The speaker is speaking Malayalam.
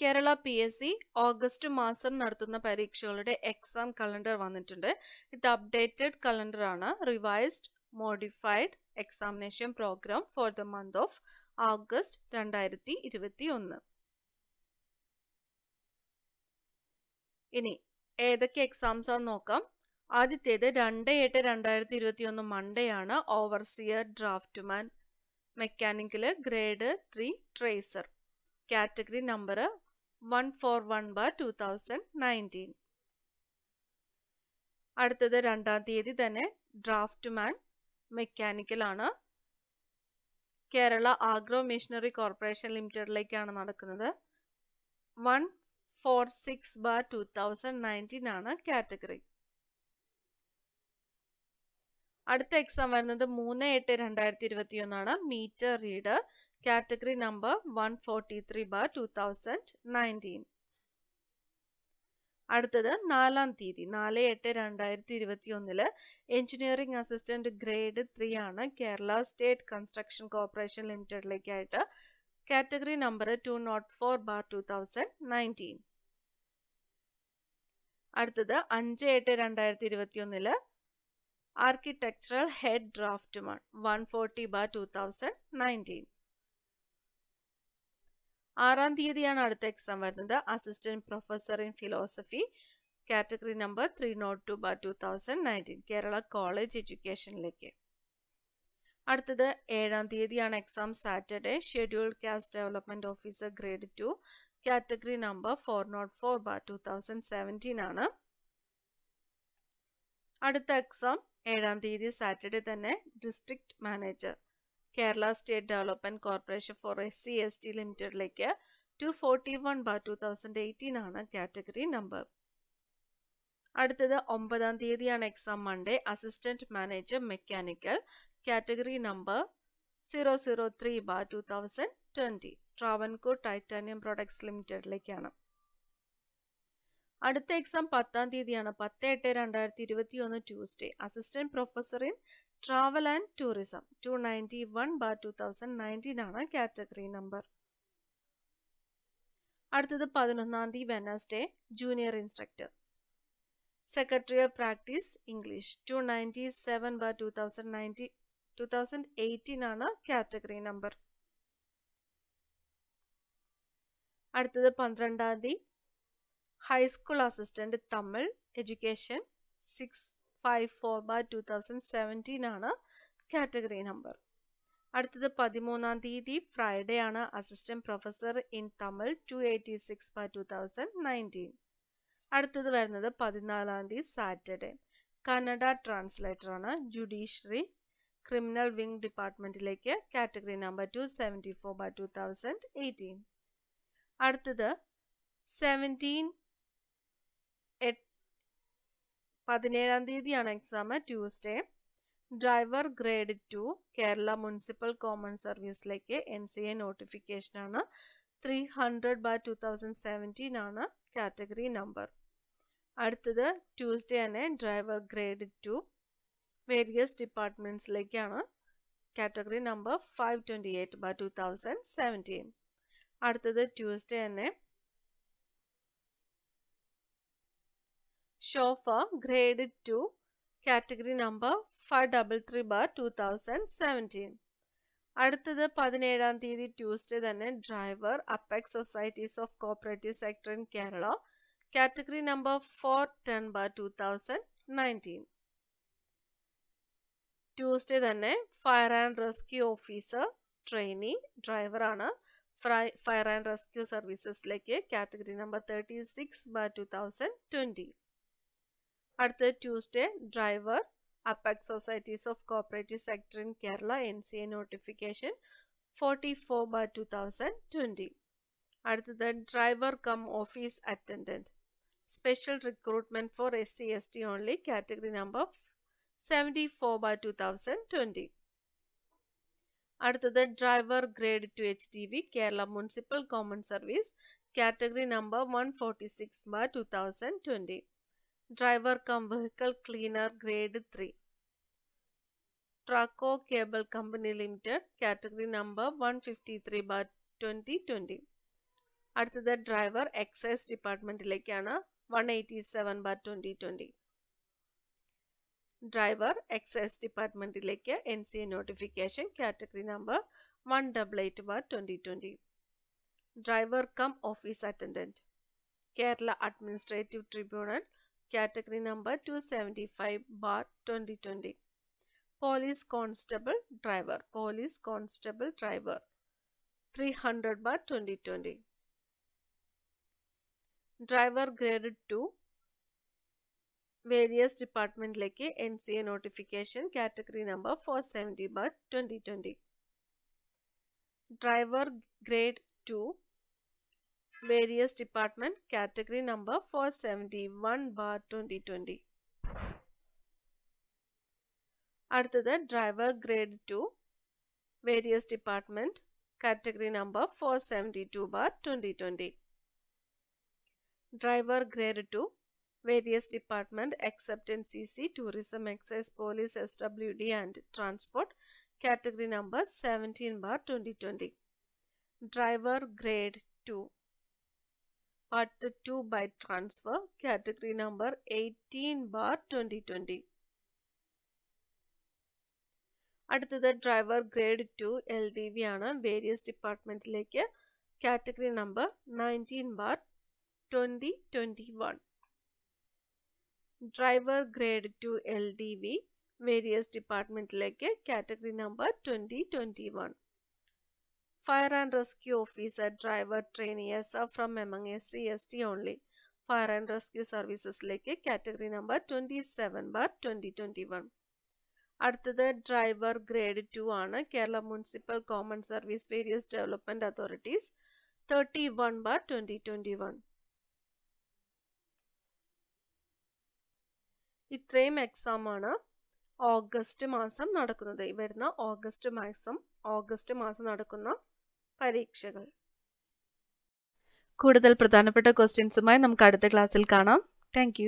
Kerala P S C August മാസം നടത്തുന്ന പരീക്ഷകളുടെ എക്സാം കലണ്ടർ വന്നിട്ടുണ്ട് ഇത് അപ്ഡേറ്റഡ് കലണ്ടറാണ് revised modified examination program for the month of August രണ്ടായിരത്തി ഇരുപത്തി ഒന്ന് ഇനി ഏതൊക്കെ എക്സാംസ് ആണ് നോക്കാം ആദ്യത്തേത് രണ്ട് എട്ട് രണ്ടായിരത്തി ഇരുപത്തി ഒന്ന് മൺഡേ ആണ് overseer draftsman mechanical grade three tracer category number അടുത്തത് രണ്ടാം തീയതി തന്നെ ഡ്രാഫ്റ്റ് മാൻ മെക്കാനിക്കലാണ് കേരള ആഗ്രോ മെഷീനറി കോർപ്പറേഷൻ ലിമിറ്റഡിലേക്കാണ് നടക്കുന്നത് one four six bar two thousand nineteen ആണ് കാറ്റഗറി അടുത്ത എക്സാം വരുന്നത് മൂന്ന് എട്ട് രണ്ടായിരത്തി ഇരുപത്തി ഒന്നാണ് meter reader category number 143 bar 2019 അടുത്തത് നാലാം തീയതി നാല് എട്ട് രണ്ടായിരത്തി ഇരുപത്തി ഒന്നില് എഞ്ചിനീയറിംഗ് അസിസ്റ്റന്റ് ഗ്രേഡ് ത്രീ ആണ് കേരള സ്റ്റേറ്റ് കൺസ്ട്രക്ഷൻ കോർപ്പറേഷൻ ലിമിറ്റഡിലേക്കായിട്ട് category number two nought four bar two thousand nineteen അടുത്തത് അഞ്ച് എട്ട് രണ്ടായിരത്തി ഇരുപത്തി ഒന്നില് ആർക്കിടെക്ചറൽ ഹെഡ് ഡ്രാഫ്റ്റുമാണ് one forty bar two thousand nineteen ആറാം തീയതിയാണ് അടുത്ത എക്സാം വരുന്നത് assistant professor in philosophy category number three nought two bar two thousand nineteen Kerala college എഡ്യൂക്കേഷനിലേക്ക് അടുത്തത് ഏഴാം തീയതിയാണ് exam Saturday scheduled caste development officer grade two category number four nought four bar two thousand seventeen ആണ് അടുത്ത എക്സാം ഏഴാം തീയതി സാറ്റർഡേ തന്നെ district manager Kerala state development corporation for S C S T ലിമിറ്റഡിലേക്ക് two forty one bar two thousand eighteen ആണ് കാറ്റഗറി നമ്പർ അടുത്തത് ഒമ്പതാം തീയതിയാണ് exam Monday assistant manager mechanical category number zero zero three bar two thousand twenty Travancore titanium products ലിമിറ്റഡിലേക്കാണ് അടുത്ത എക്സാം പത്താം തീയതിയാണ് പത്ത് എട്ട് രണ്ടായിരത്തി ഇരുപത്തി ഒന്ന് Tuesday assistant professor in travel and tourism to ninety one bar two thousand nineteen ആണ് കാറ്റഗറി നമ്പർ അടുത്തത് പതിനൊന്നാം തീയതി Wednesday junior instructor secretarial practice English two ninety seven bar two thousand nineteen two thousand eighteen ആണ് കാറ്റഗറി നമ്പർ അടുത്തത് പന്ത്രണ്ടാം തീയതി high school assistant Tamil education six five four by two thousand seventeen ആണ് കാറ്റഗറി നമ്പർ അടുത്തത് പതിമൂന്നാം തീയതി ഫ്രൈഡേ ആണ് assistant professor in Tamil two eighty six by two thousand nineteen അടുത്തത് വരുന്നത് പതിനാലാം തീയതി സാറ്റർഡേ കന്നഡ ട്രാൻസ്ലേറ്റർ ആണ് ജുഡീഷ്യറി ക്രിമിനൽ വിങ് ഡിപ്പാർട്ട്മെൻറ്റിലേക്ക് category number two seventy four by two thousand eighteen അടുത്തത് സെവൻറ്റീൻ എട്ട് പതിനേഴാം തീയതിയാണ് exam Tuesday driver grade two Kerala municipal common സർവീസിലേക്ക് എൻ സി എ നോട്ടിഫിക്കേഷനാണ് three hundred by two thousand seventeen ആണ് കാറ്റഗറി നമ്പർ അടുത്തത് ട്യൂസ്ഡേ തന്നെ ഡ്രൈവർ ഗ്രേഡ് ടു വേരിയസ് ഡിപ്പാർട്ട്മെൻറ്റ്സിലേക്കാണ് category number five twenty eight by two thousand seventeen അടുത്തത് ട്യൂസ്ഡേ തന്നെ chauffeur graded to category number five double three bar two thousand seventeen അടുത്തത് പതിനേഴാം തീയതി ട്യൂസ്ഡേ തന്നെ driver apex societies of cooperative sector in Kerala category number four ten bar two thousand nineteen Tuesday തന്നെ fire and rescue officer trainee ഡ്രൈവറാണ് ഫയർ ആൻഡ് റെസ്ക്യൂ സർവീസസിലേക്ക് category number thirty six bar two thousand twenty അടുത്ത Tuesday driver apex societies of cooperative sector in Kerala N C A notification forty four by two thousand twenty അടുത്തത് driver cum office attendant special recruitment for S C S T only category number seventy four by two thousand twenty അടുത്തത് driver grade two H T V Kerala municipal common service category number one forty six by two thousand twenty driver cum vehicle cleaner grade 3 Traco Cable Company Limited category number 153 by 2020 അടുത്തത് ഡ്രൈവർ എക്സൈസ് ഡിപ്പാർട്ട്മെന്റിലേക്കാണ് one eighty seven bar twenty twenty driver excise ഡിപ്പാർട്ട്മെന്റിലേക്ക് N C A notification category number one double eight bar twenty twenty driver cum office attendant Kerala administrative tribunal category number 275 bar 2020 police constable driver police constable driver 300 bar 2020 driver grade 2 various department लेके NCA notification category number 470 bar 2020 driver grade 2 various department category number four seventy one bar 2020. the driver grade 2 various department category number 472 bar 2020. Driver grade 2 various department except in CC, tourism, excise, police, SWD and transport category number 17 bar 2020. Driver grade 2 at the 2 by transfer category number 18 bar 2020. അടുത്തത് driver grade two L D ആണ് വേരിയസ് ഡിപ്പാർട്ട്മെൻറ്റിലേക്ക് category number nineteen bar twenty twenty one driver grade two L D V various ഡിപ്പാർട്ട്മെൻറ്റിലേക്ക് category number twenty fire Fire and rescue officer, driver, trainee from among S C S T only fire and rescue സർവീസസിലേക്ക് category number twenty seven bar twenty twenty one അടുത്തത് ഡ്രൈവർ ഗ്രേഡ് ടു ആണ് Kerala municipal common service various development authorities thirty one bar twenty twenty one ഇത്രയും എക്സാമാണ് ഓഗസ്റ്റ് മാസം നടക്കുന്നത് വരുന്ന ഓഗസ്റ്റ് മാസം ഓഗസ്റ്റ് മാസം നടക്കുന്ന പരീക്ഷകൾ കൂടുതൽ പ്രധാനപ്പെട്ട ക്വസ്റ്റ്യൻസുമായി നമുക്ക് അടുത്ത ക്ലാസ്സിൽ കാണാം താങ്ക്